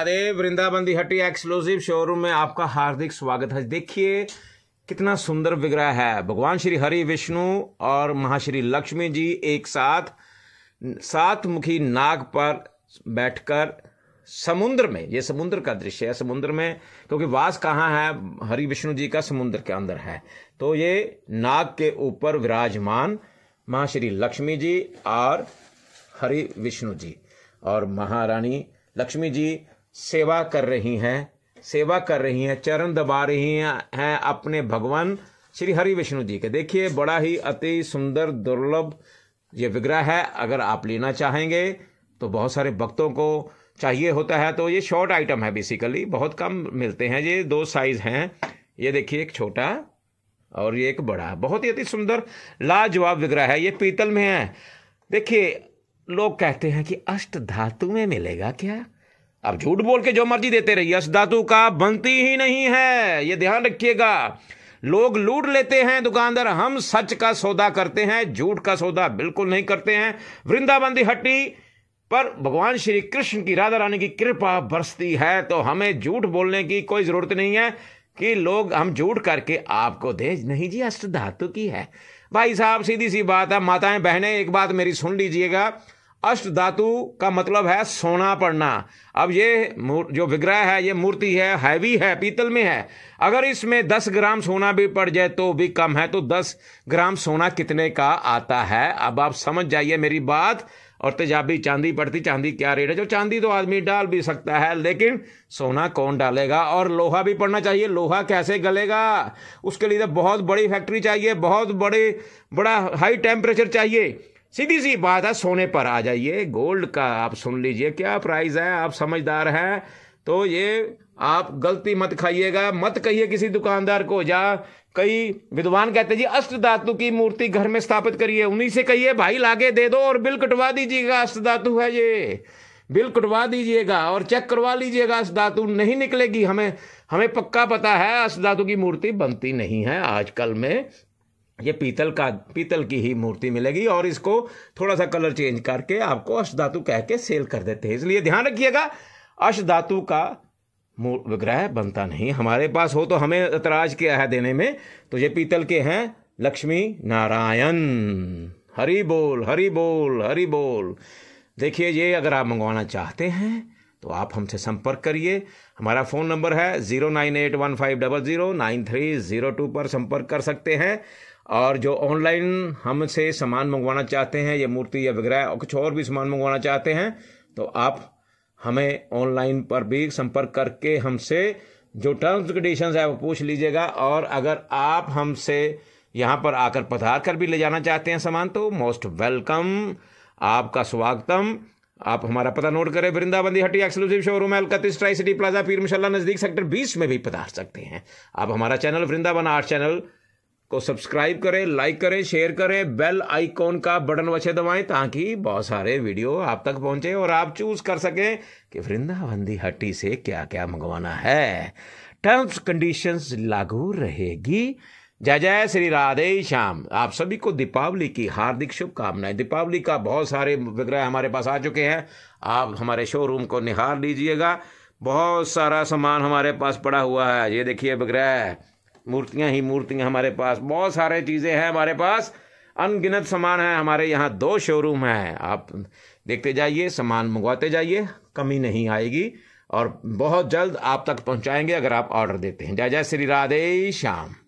अरे वृंदावन दी हट्टी exclusive showroom में आपका हार्दिक स्वागत है देखिए कितना सुंदर विग्रह है भगवान श्री हरि विष्णु और महाश्री लक्ष्मी जी एक साथ सात मुखी नाग पर बैठकर समुद्र में ये समुद्र का दृश्य है समुद्र में क्योंकि वास कहाँ है हरि विष्णु जी का समुद्र के अंदर है तो ये नाग के ऊपर विराजमान महाश्री लक्ष्मी जी और हरि विष्णु जी और महारानी लक्ष्मी जी सेवा कर रही हैं सेवा कर रही हैं चरण दबा रही हैं अपने भगवान श्री हरि विष्णु जी के देखिए बड़ा ही अति सुंदर दुर्लभ ये विग्रह है अगर आप लेना चाहेंगे तो बहुत सारे भक्तों को चाहिए होता है तो ये शॉर्ट आइटम है बेसिकली बहुत कम मिलते हैं ये दो साइज हैं ये देखिए एक छोटा और ये एक बड़ा बहुत ही अति सुंदर लाजवाब विग्रह है ये पीतल में है देखिए लोग कहते हैं कि अष्ट धातु में मिलेगा क्या आप झूठ बोल के जो मर्जी देते रहिए यश धातु का बनती ही नहीं है ये ध्यान रखिएगा लोग लूट लेते हैं दुकानदार हम सच का सौदा करते हैं झूठ का सौदा बिल्कुल नहीं करते हैं वृंदावन दी हट्टी पर भगवान श्री कृष्ण की राधा रानी की कृपा बरसती है तो हमें झूठ बोलने की कोई जरूरत नहीं है कि लोग हम झूठ करके आपको दे नहीं जी अष्ट धातु की है भाई साहब सीधी सी बात है माताएं बहनें एक बात मेरी सुन लीजिएगा अष्ट धातु का मतलब है सोना पड़ना अब ये जो विग्रह है ये मूर्ति है हैवी है पीतल में है अगर इसमें दस ग्राम सोना भी पड़ जाए तो भी कम है तो दस ग्राम सोना कितने का आता है अब आप समझ जाइए मेरी बात और तेजाबी चांदी पड़ती चांदी क्या रेट है जो चांदी तो आदमी डाल भी सकता है लेकिन सोना कौन डालेगा और लोहा भी पड़ना चाहिए लोहा कैसे गलेगा उसके लिए तो बहुत बड़ी फैक्ट्री चाहिए बहुत बड़े बड़ा हाई टेम्परेचर चाहिए सीधी सी बात है सोने पर आ जाइए गोल्ड का आप सुन लीजिए क्या प्राइस है आप समझदार हैं तो ये आप गलती मत खाइएगा मत कहिए किसी दुकानदार को जा कई विद्वान कहते जी अष्ट धातु की मूर्ति घर में स्थापित करिए उन्हीं से कहिए भाई लागे दे दो और बिल कटवा दीजिएगा अष्ट धातु है ये बिल कटवा दीजिएगा और चेक करवा लीजिएगा अष्ट धातु नहीं निकलेगी हमें हमें पक्का पता है अष्ट धातु की मूर्ति बनती नहीं है आजकल में ये पीतल का पीतल की ही मूर्ति मिलेगी और इसको थोड़ा सा कलर चेंज करके आपको अश धातु कह के सेल कर देते हैं इसलिए ध्यान रखिएगा अश धातु का विग्रह बनता नहीं हमारे पास हो तो हमें अतराज किया है देने में तो ये पीतल के हैं लक्ष्मी नारायण हरी बोल हरी बोल हरी बोल देखिए ये अगर आप मंगवाना चाहते हैं तो आप हमसे संपर्क करिए हमारा फ़ोन नंबर है zero nine eight one five double zero nine three zero two पर संपर्क कर सकते हैं और जो ऑनलाइन हमसे सामान मंगवाना चाहते हैं या मूर्ति या वगैरह और कुछ और भी सामान मंगवाना चाहते हैं तो आप हमें ऑनलाइन पर भी संपर्क करके हमसे जो टर्म्स कंडीशंस है वो पूछ लीजिएगा और अगर आप हमसे यहाँ पर आकर पधार कर भी ले जाना चाहते हैं सामान तो मोस्ट वेलकम आपका स्वागतम आप हमारा पता नोट करें वृंदाबंदी हटी एक्सक्लूसिव शोरूम है Tricity plaza Peer Muchalla नज़दीक सेक्टर बीस में भी पधार सकते हैं आप हमारा चैनल वृंदावन आर्ट चैनल को सब्सक्राइब करें लाइक करें शेयर करें बेल आइकॉन का बटन वछे दबाएं ताकि बहुत सारे वीडियो आप तक पहुंचे और आप चूज कर सकें कि वृंदावंदी हट्टी से क्या क्या मंगवाना है टर्म्स कंडीशंस लागू रहेगी जय जय श्री राधे श्याम आप सभी को दीपावली की हार्दिक शुभकामनाएं दीपावली का बहुत सारे विग्रह हमारे पास आ चुके हैं आप हमारे शोरूम को निहार लीजिएगा बहुत सारा सामान हमारे पास पड़ा हुआ है ये देखिए विग्रह मूर्तियां ही मूर्तियां हमारे पास बहुत सारे चीज़ें हैं हमारे पास अनगिनत सामान है हमारे यहाँ दो शोरूम हैं आप देखते जाइए सामान मंगवाते जाइए कमी नहीं आएगी और बहुत जल्द आप तक पहुँचाएंगे अगर आप ऑर्डर देते हैं जय जय श्री राधे श्याम